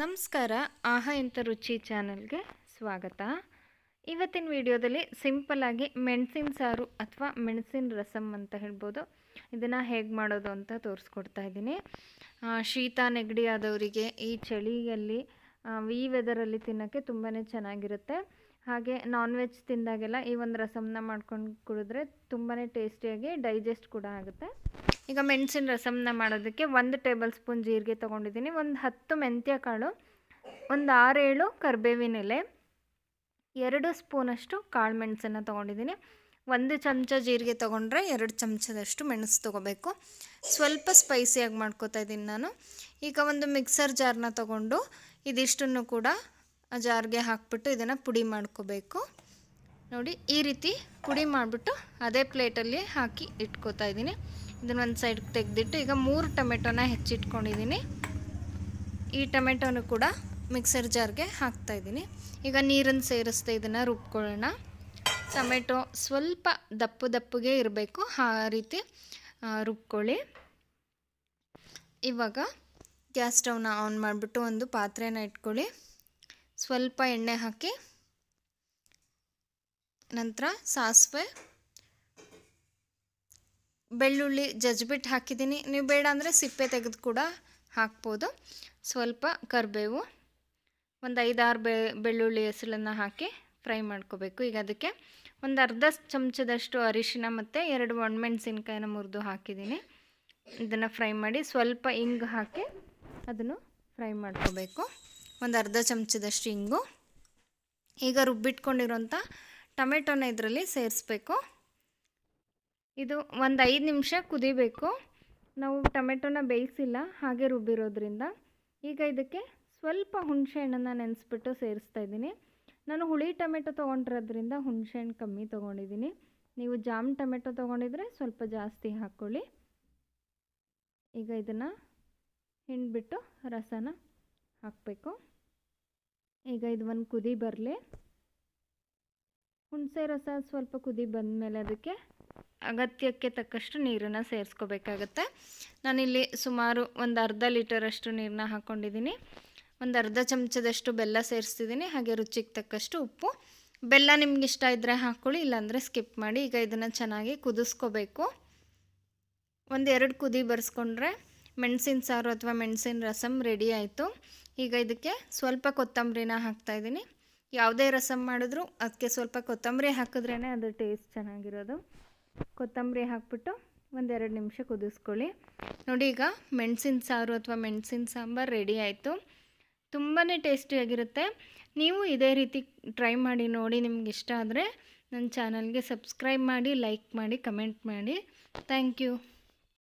ನಮಸ್ಕಾರ ಆಹಾ ಇಂಥ ರುಚಿ ಚಾನಲ್ಗೆ ಸ್ವಾಗತ ಇವತ್ತಿನ ವಿಡಿಯೋದಲ್ಲಿ ಸಿಂಪಲ್ಲಾಗಿ ಮೆಣಸಿನ ಸಾರು ಅಥವಾ ಮೆಣಸಿನ ರಸಮ್ ಅಂತ ಹೇಳ್ಬೋದು ಇದನ್ನು ಹೇಗೆ ಮಾಡೋದು ಅಂತ ತೋರಿಸ್ಕೊಡ್ತಾ ಇದ್ದೀನಿ ಶೀತ ನೆಗಡಿ ಆದವರಿಗೆ ಈ ಚಳಿಯಲ್ಲಿ ಈ ವೆದರಲ್ಲಿ ತಿನ್ನೋಕ್ಕೆ ತುಂಬಾ ಚೆನ್ನಾಗಿರುತ್ತೆ ಹಾಗೆ ನಾನ್ ವೆಜ್ ತಿಂದಾಗೆಲ್ಲ ಈ ಒಂದು ರಸಮ್ನ ಮಾಡ್ಕೊಂಡು ಕುಡಿದ್ರೆ ತುಂಬಾ ಟೇಸ್ಟಿಯಾಗಿ ಡೈಜೆಸ್ಟ್ ಕೂಡ ಆಗುತ್ತೆ ಈಗ ಮೆಣಸಿನ ರಸಮನ್ನ ಮಾಡೋದಕ್ಕೆ ಒಂದು ಟೇಬಲ್ ಸ್ಪೂನ್ ಜೀರಿಗೆ ತೊಗೊಂಡಿದ್ದೀನಿ ಒಂದು ಹತ್ತು ಮೆಂತ್ಯ ಕಾಳು ಒಂದು ಆರೇಳು ಕರಿಬೇವಿನ ಎಲೆ ಎರಡು ಸ್ಪೂನಷ್ಟು ಕಾಳು ಮೆಣಸನ್ನು ತೊಗೊಂಡಿದ್ದೀನಿ ಒಂದು ಚಮಚ ಜೀರಿಗೆ ತೊಗೊಂಡ್ರೆ ಎರಡು ಚಮಚದಷ್ಟು ಮೆಣಸು ತೊಗೋಬೇಕು ಸ್ವಲ್ಪ ಸ್ಪೈಸಿಯಾಗಿ ಮಾಡ್ಕೋತಾ ಇದ್ದೀನಿ ನಾನು ಈಗ ಒಂದು ಮಿಕ್ಸರ್ ಜಾರನ್ನ ತೊಗೊಂಡು ಇದಿಷ್ಟನ್ನು ಕೂಡ ಜಾರ್ಗೆ ಹಾಕ್ಬಿಟ್ಟು ಇದನ್ನು ಪುಡಿ ಮಾಡ್ಕೋಬೇಕು ನೋಡಿ ಈ ರೀತಿ ಪುಡಿ ಮಾಡಿಬಿಟ್ಟು ಅದೇ ಪ್ಲೇಟಲ್ಲಿ ಹಾಕಿ ಇಟ್ಕೋತಾ ಇದ್ದೀನಿ ಇದನ್ನ ಒಂದು ಸೈಡ್ಗೆ ತೆಗೆದಿಟ್ಟು ಈಗ ಮೂರು ಟೊಮೆಟೊನ ಹೆಚ್ಚಿಟ್ಕೊಂಡಿದ್ದೀನಿ ಈ ಟೊಮೆಟೊನು ಕೂಡ ಮಿಕ್ಸರ್ ಜಾರ್ಗೆ ಹಾಕ್ತಾಯಿದ್ದೀನಿ ಈಗ ನೀರನ್ನು ಸೇರಿಸ್ತಾ ಇದನ್ನು ರುಬ್ಕೊಳ್ಳೋಣ ಟೊಮೆಟೊ ಸ್ವಲ್ಪ ದಪ್ಪು ದಪ್ಪಗೆ ಇರಬೇಕು ಆ ರೀತಿ ರುಬ್ಕೊಳ್ಳಿ ಇವಾಗ ಗ್ಯಾಸ್ ಸ್ಟವ್ನ ಆನ್ ಮಾಡಿಬಿಟ್ಟು ಒಂದು ಪಾತ್ರೆನ ಇಟ್ಕೊಳ್ಳಿ ಸ್ವಲ್ಪ ಎಣ್ಣೆ ಹಾಕಿ ನಂತರ ಸಾಸಿವೆ ಬೆಳ್ಳುಳ್ಳಿ ಜಜ್ಬಿಟ್ಟು ಹಾಕಿದ್ದೀನಿ ನೀವು ಬೇಡ ಅಂದರೆ ಸಿಪ್ಪೆ ತೆಗೆದು ಕೂಡ ಹಾಕ್ಬೋದು ಸ್ವಲ್ಪ ಕರಿಬೇವು ಒಂದು ಐದಾರು ಬೆ ಬೆಳ್ಳುಳ್ಳಿ ಹೆಸರನ್ನು ಹಾಕಿ ಫ್ರೈ ಮಾಡ್ಕೋಬೇಕು ಈಗ ಅದಕ್ಕೆ ಒಂದು ಅರ್ಧ ಚಮಚದಷ್ಟು ಅರಿಶಿನ ಮತ್ತು ಎರಡು ಒಣಮೆಣಸಿನ್ಕಾಯಿನ ಮುರಿದು ಹಾಕಿದ್ದೀನಿ ಇದನ್ನು ಫ್ರೈ ಮಾಡಿ ಸ್ವಲ್ಪ ಇಂಗು ಹಾಕಿ ಅದನ್ನು ಫ್ರೈ ಮಾಡ್ಕೋಬೇಕು ಒಂದು ಅರ್ಧ ಚಮಚದಷ್ಟು ಇಂಗು ಈಗ ರುಬ್ಬಿಟ್ಕೊಂಡಿರೋಂಥ ಟೊಮೆಟೊನ ಇದರಲ್ಲಿ ಸೇರಿಸ್ಬೇಕು ಇದು ಒಂದು ಐದು ನಿಮಿಷ ಕುದಿಬೇಕು ನಾವು ಟೊಮೆಟೊನ ಬೇಯಿಸಿಲ್ಲ ಹಾಗೆ ರುಬ್ಬಿರೋದ್ರಿಂದ ಈಗ ಇದಕ್ಕೆ ಸ್ವಲ್ಪ ಹುಣಸೆ ಹಣ್ಣನ್ನು ನೆನೆಸ್ಬಿಟ್ಟು ಸೇರಿಸ್ತಾ ಇದ್ದೀನಿ ನಾನು ಹುಳಿ ಟೊಮೆಟೊ ತೊಗೊಂಡಿರೋದ್ರಿಂದ ಹುಣಸೆ ಹಣ್ಣು ಕಮ್ಮಿ ತೊಗೊಂಡಿದ್ದೀನಿ ನೀವು ಜಾಮ್ ಟೊಮೆಟೊ ತೊಗೊಂಡಿದ್ರೆ ಸ್ವಲ್ಪ ಜಾಸ್ತಿ ಹಾಕ್ಕೊಳ್ಳಿ ಈಗ ಇದನ್ನು ಹಿಂಡ್ಬಿಟ್ಟು ರಸನ ಹಾಕಬೇಕು ಈಗ ಇದು ಒಂದು ಕುದಿ ಬರಲಿ ಹುಣಸೆ ರಸ ಸ್ವಲ್ಪ ಕುದಿ ಬಂದಮೇಲೆ ಅದಕ್ಕೆ ಅಗತ್ಯಕ್ಕೆ ತಕ್ಕಷ್ಟು ನೀರನ್ನು ಸೇರಿಸ್ಕೋಬೇಕಾಗತ್ತೆ ನಾನಿಲ್ಲಿ ಸುಮಾರು ಒಂದು ಅರ್ಧ ಲೀಟರಷ್ಟು ನೀರನ್ನ ಹಾಕ್ಕೊಂಡಿದ್ದೀನಿ ಒಂದು ಅರ್ಧ ಚಮಚದಷ್ಟು ಬೆಲ್ಲ ಸೇರಿಸ್ತಿದ್ದೀನಿ ಹಾಗೆ ರುಚಿಗೆ ತಕ್ಕಷ್ಟು ಉಪ್ಪು ಬೆಲ್ಲ ನಿಮ್ಗೆ ಇಷ್ಟ ಇದ್ದರೆ ಹಾಕ್ಕೊಳ್ಳಿ ಇಲ್ಲಾಂದರೆ ಸ್ಕಿಪ್ ಮಾಡಿ ಈಗ ಇದನ್ನು ಚೆನ್ನಾಗಿ ಕುದಿಸ್ಕೋಬೇಕು ಒಂದೆರಡು ಕುದಿ ಬರೆಸ್ಕೊಂಡ್ರೆ ಮೆಣಸಿನ ಸಾರು ಅಥವಾ ಮೆಣಸಿನ ರಸಮ್ ರೆಡಿ ಆಯಿತು ಈಗ ಇದಕ್ಕೆ ಸ್ವಲ್ಪ ಕೊತ್ತಂಬರಿನ ಹಾಕ್ತಾಯಿದ್ದೀನಿ ಯಾವುದೇ ರಸಮ್ ಮಾಡಿದ್ರು ಅದಕ್ಕೆ ಸ್ವಲ್ಪ ಕೊತ್ತಂಬರಿ ಹಾಕಿದ್ರೇ ಅದು ಟೇಸ್ಟ್ ಚೆನ್ನಾಗಿರೋದು ಕೊತ್ತಂಬರಿ ಹಾಕ್ಬಿಟ್ಟು ಒಂದೆರಡು ನಿಮಿಷ ಕುದಿಸ್ಕೊಳ್ಳಿ ನೋಡಿ ಈಗ ಮೆಣಸಿನ ಸಾರು ಅಥವಾ ಮೆಣಸಿನ ಸಾಂಬಾರು ರೆಡಿ ಆಯಿತು ತುಂಬಾ ಟೇಸ್ಟಿಯಾಗಿರುತ್ತೆ ನೀವು ಇದೇ ರೀತಿ ಟ್ರೈ ಮಾಡಿ ನೋಡಿ ನಿಮ್ಗೆ ಇಷ್ಟ ಆದರೆ ನನ್ನ ಚಾನಲ್ಗೆ ಸಬ್ಸ್ಕ್ರೈಬ್ ಮಾಡಿ ಲೈಕ್ ಮಾಡಿ ಕಮೆಂಟ್ ಮಾಡಿ ಥ್ಯಾಂಕ್ ಯು